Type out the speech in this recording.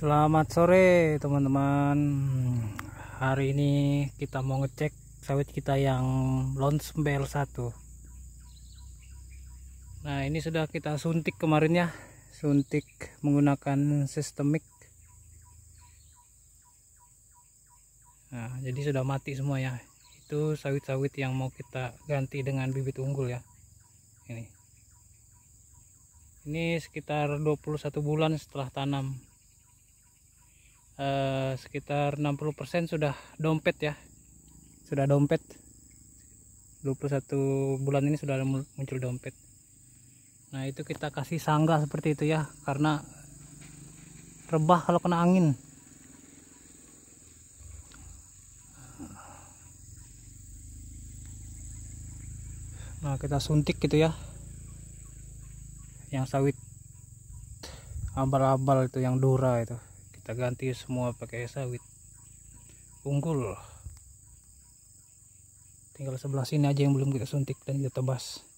Selamat sore teman-teman Hari ini kita mau ngecek sawit kita yang lonsbel 1 Nah ini sudah kita suntik kemarin ya Suntik menggunakan sistemik Nah jadi sudah mati semua ya Itu sawit-sawit yang mau kita ganti dengan bibit unggul ya Ini ini sekitar 21 bulan setelah tanam Eh, sekitar 60% sudah dompet ya sudah dompet 21 bulan ini sudah muncul dompet nah itu kita kasih sangga seperti itu ya karena rebah kalau kena angin nah kita suntik gitu ya yang sawit abal-abal itu yang dura itu kita ganti semua pakai sawit unggul tinggal sebelah sini aja yang belum kita suntik dan kita tebas